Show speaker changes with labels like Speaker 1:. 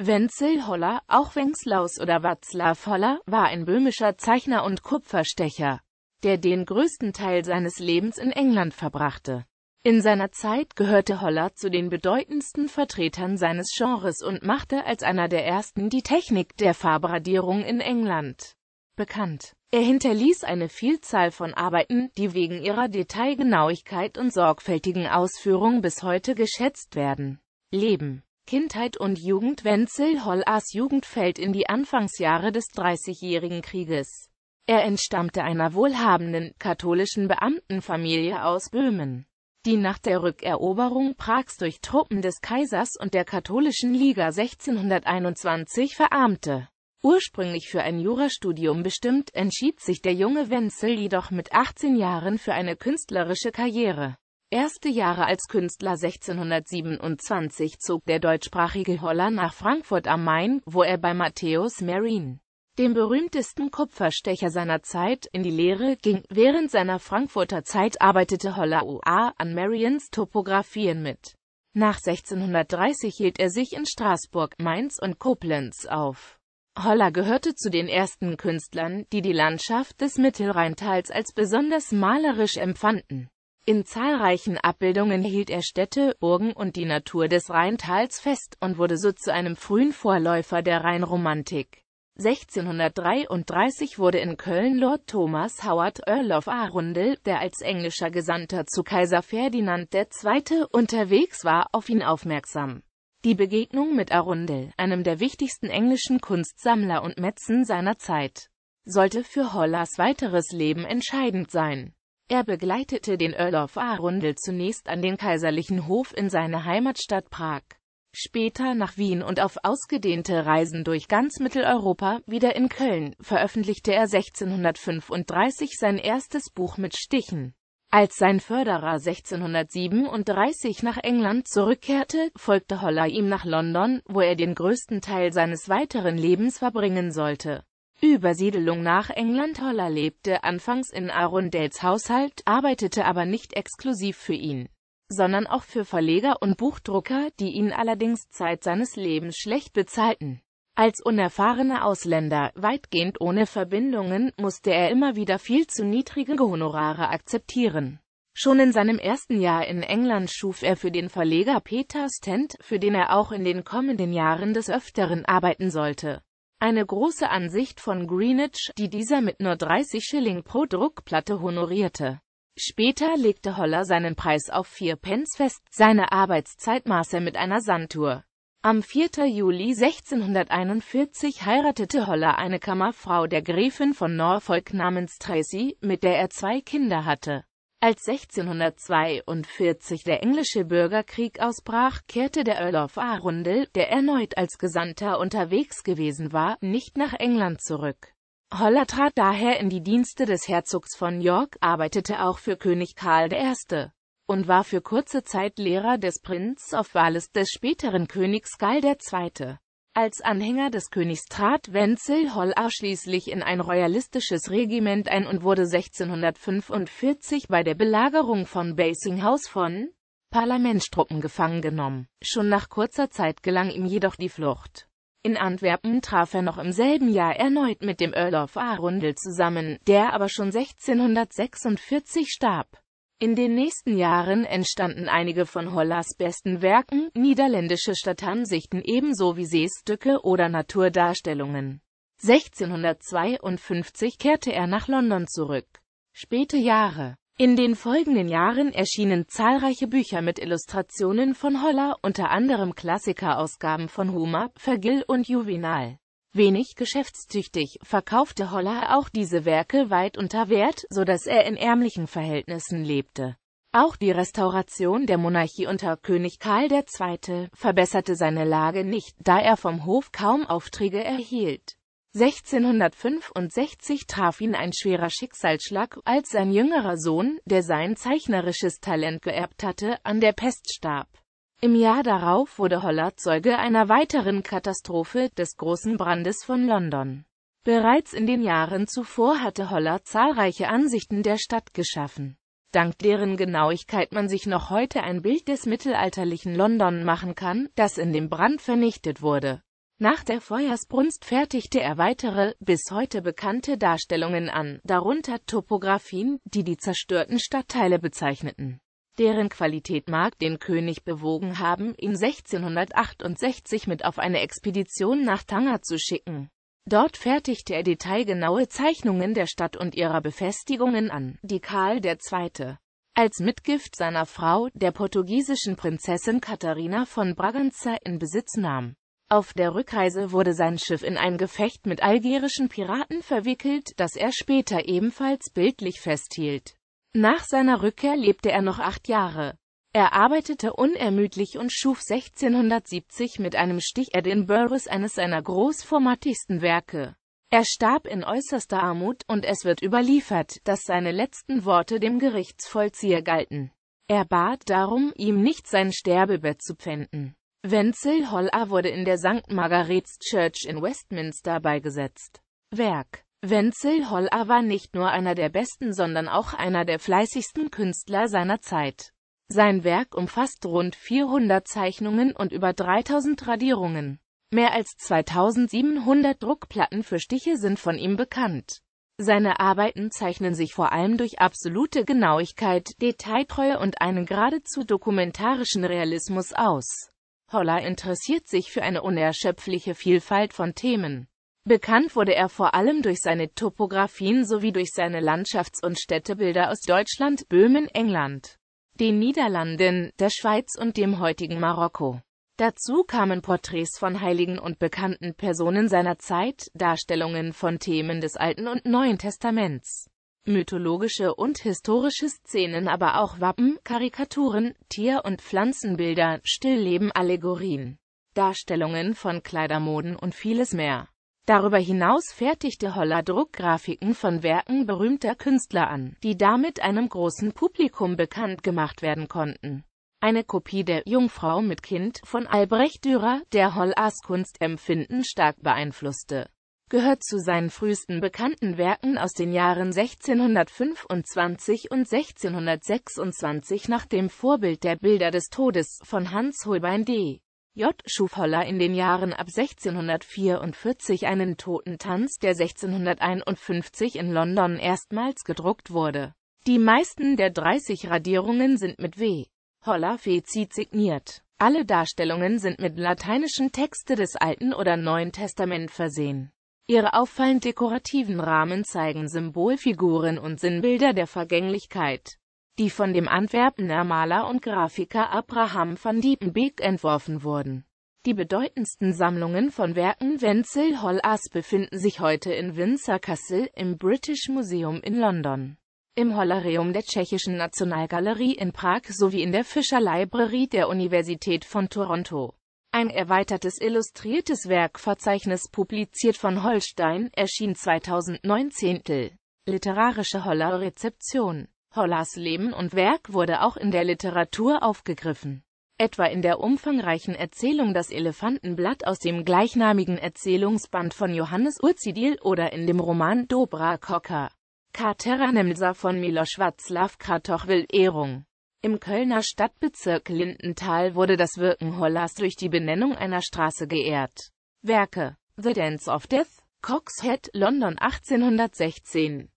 Speaker 1: Wenzel Holler, auch Wenxlaus oder Watzlaw Holler, war ein böhmischer Zeichner und Kupferstecher, der den größten Teil seines Lebens in England verbrachte. In seiner Zeit gehörte Holler zu den bedeutendsten Vertretern seines Genres und machte als einer der ersten die Technik der Farbradierung in England bekannt. Er hinterließ eine Vielzahl von Arbeiten, die wegen ihrer Detailgenauigkeit und sorgfältigen Ausführung bis heute geschätzt werden. Leben Kindheit und Jugend Wenzel Hollas Jugend fällt in die Anfangsjahre des Dreißigjährigen Krieges. Er entstammte einer wohlhabenden, katholischen Beamtenfamilie aus Böhmen, die nach der Rückeroberung Prags durch Truppen des Kaisers und der katholischen Liga 1621 verarmte. Ursprünglich für ein Jurastudium bestimmt, entschied sich der junge Wenzel jedoch mit 18 Jahren für eine künstlerische Karriere erste Jahre als Künstler 1627 zog der deutschsprachige Holler nach Frankfurt am Main, wo er bei Matthäus Marine, dem berühmtesten Kupferstecher seiner Zeit, in die Lehre ging. Während seiner Frankfurter Zeit arbeitete Holler UA an Mariens Topographien mit. Nach 1630 hielt er sich in Straßburg, Mainz und Koblenz auf. Holler gehörte zu den ersten Künstlern, die die Landschaft des Mittelrheintals als besonders malerisch empfanden. In zahlreichen Abbildungen hielt er Städte, Burgen und die Natur des Rheintals fest und wurde so zu einem frühen Vorläufer der Rheinromantik. 1633 wurde in Köln Lord Thomas Howard Earl of Arundel, der als englischer Gesandter zu Kaiser Ferdinand II. unterwegs war, auf ihn aufmerksam. Die Begegnung mit Arundel, einem der wichtigsten englischen Kunstsammler und Metzen seiner Zeit, sollte für Hollas weiteres Leben entscheidend sein. Er begleitete den Earl of Arundel zunächst an den kaiserlichen Hof in seine Heimatstadt Prag, später nach Wien und auf ausgedehnte Reisen durch ganz Mitteleuropa, wieder in Köln, veröffentlichte er 1635 sein erstes Buch mit Stichen. Als sein Förderer 1637 nach England zurückkehrte, folgte Holler ihm nach London, wo er den größten Teil seines weiteren Lebens verbringen sollte. Übersiedelung nach England Holler lebte anfangs in Arundels Haushalt, arbeitete aber nicht exklusiv für ihn, sondern auch für Verleger und Buchdrucker, die ihn allerdings Zeit seines Lebens schlecht bezahlten. Als unerfahrener Ausländer, weitgehend ohne Verbindungen, musste er immer wieder viel zu niedrige Honorare akzeptieren. Schon in seinem ersten Jahr in England schuf er für den Verleger Peter Stent, für den er auch in den kommenden Jahren des Öfteren arbeiten sollte. Eine große Ansicht von Greenwich, die dieser mit nur 30 Schilling pro Druckplatte honorierte. Später legte Holler seinen Preis auf 4 Pence fest, seine Arbeitszeitmaße mit einer Sandtour. Am 4. Juli 1641 heiratete Holler eine Kammerfrau der Gräfin von Norfolk namens Tracy, mit der er zwei Kinder hatte. Als 1642 der englische Bürgerkrieg ausbrach, kehrte der Earl of Arundel, der erneut als Gesandter unterwegs gewesen war, nicht nach England zurück. Holler trat daher in die Dienste des Herzogs von York, arbeitete auch für König Karl I. und war für kurze Zeit Lehrer des Prinz of Wales des späteren Königs Karl II. Als Anhänger des Königs trat Wenzel Hollar schließlich in ein royalistisches Regiment ein und wurde 1645 bei der Belagerung von Basinghaus von Parlamentstruppen gefangen genommen. Schon nach kurzer Zeit gelang ihm jedoch die Flucht. In Antwerpen traf er noch im selben Jahr erneut mit dem Earl of Arundel zusammen, der aber schon 1646 starb. In den nächsten Jahren entstanden einige von Hollers besten Werken, niederländische Stadtansichten ebenso wie Seestücke oder Naturdarstellungen. 1652 kehrte er nach London zurück. Späte Jahre In den folgenden Jahren erschienen zahlreiche Bücher mit Illustrationen von Holler, unter anderem Klassikerausgaben von Homer, Vergil und Juvenal. Wenig geschäftstüchtig verkaufte Holler auch diese Werke weit unter Wert, so dass er in ärmlichen Verhältnissen lebte. Auch die Restauration der Monarchie unter König Karl II. verbesserte seine Lage nicht, da er vom Hof kaum Aufträge erhielt. 1665 traf ihn ein schwerer Schicksalsschlag, als sein jüngerer Sohn, der sein zeichnerisches Talent geerbt hatte, an der Pest starb. Im Jahr darauf wurde Holler Zeuge einer weiteren Katastrophe, des Großen Brandes von London. Bereits in den Jahren zuvor hatte Holler zahlreiche Ansichten der Stadt geschaffen, dank deren Genauigkeit man sich noch heute ein Bild des mittelalterlichen London machen kann, das in dem Brand vernichtet wurde. Nach der Feuersbrunst fertigte er weitere, bis heute bekannte Darstellungen an, darunter Topografien, die die zerstörten Stadtteile bezeichneten deren Qualität mag den König bewogen haben, ihn 1668 mit auf eine Expedition nach Tanga zu schicken. Dort fertigte er detailgenaue Zeichnungen der Stadt und ihrer Befestigungen an, die Karl II. als Mitgift seiner Frau, der portugiesischen Prinzessin Katharina von Braganza, in Besitz nahm. Auf der Rückreise wurde sein Schiff in ein Gefecht mit algerischen Piraten verwickelt, das er später ebenfalls bildlich festhielt. Nach seiner Rückkehr lebte er noch acht Jahre. Er arbeitete unermüdlich und schuf 1670 mit einem Stich Edinburghs eines seiner großformatigsten Werke. Er starb in äußerster Armut, und es wird überliefert, dass seine letzten Worte dem Gerichtsvollzieher galten. Er bat darum, ihm nicht sein Sterbebett zu pfänden. Wenzel Holler wurde in der St. Margaret's Church in Westminster beigesetzt. Werk Wenzel Holler war nicht nur einer der besten, sondern auch einer der fleißigsten Künstler seiner Zeit. Sein Werk umfasst rund 400 Zeichnungen und über 3000 Radierungen. Mehr als 2700 Druckplatten für Stiche sind von ihm bekannt. Seine Arbeiten zeichnen sich vor allem durch absolute Genauigkeit, Detailtreue und einen geradezu dokumentarischen Realismus aus. Holler interessiert sich für eine unerschöpfliche Vielfalt von Themen. Bekannt wurde er vor allem durch seine Topographien sowie durch seine Landschafts- und Städtebilder aus Deutschland, Böhmen, England, den Niederlanden, der Schweiz und dem heutigen Marokko. Dazu kamen Porträts von heiligen und bekannten Personen seiner Zeit, Darstellungen von Themen des Alten und Neuen Testaments, mythologische und historische Szenen, aber auch Wappen, Karikaturen, Tier- und Pflanzenbilder, Stillleben, Allegorien, Darstellungen von Kleidermoden und vieles mehr. Darüber hinaus fertigte Holler Druckgrafiken von Werken berühmter Künstler an, die damit einem großen Publikum bekannt gemacht werden konnten. Eine Kopie der Jungfrau mit Kind von Albrecht Dürer, der Hollers Kunstempfinden stark beeinflusste, gehört zu seinen frühesten bekannten Werken aus den Jahren 1625 und 1626 nach dem Vorbild der Bilder des Todes von Hans Holbein d. J. schuf Holler in den Jahren ab 1644 einen Totentanz, der 1651 in London erstmals gedruckt wurde. Die meisten der 30 Radierungen sind mit W. Holler Fezit signiert. Alle Darstellungen sind mit lateinischen Texte des Alten oder Neuen Testament versehen. Ihre auffallend dekorativen Rahmen zeigen Symbolfiguren und Sinnbilder der Vergänglichkeit die von dem Antwerpener Maler und Grafiker Abraham van Diepenbeek entworfen wurden. Die bedeutendsten Sammlungen von Werken Wenzel Hollas befinden sich heute in Windsor Castle im British Museum in London, im Hollarium der Tschechischen Nationalgalerie in Prag sowie in der Fischer Library der Universität von Toronto. Ein erweitertes illustriertes Werkverzeichnis publiziert von Holstein erschien 2019. Literarische Holler Rezeption Hollars Leben und Werk wurde auch in der Literatur aufgegriffen. Etwa in der umfangreichen Erzählung Das Elefantenblatt aus dem gleichnamigen Erzählungsband von Johannes Urzidil oder in dem Roman Dobra Kocka. Katera Nemsa von Miloš Václav Kratochwil Ehrung. Im Kölner Stadtbezirk Lindenthal wurde das Wirken Hollars durch die Benennung einer Straße geehrt. Werke The Dance of Death, Coxhead, London 1816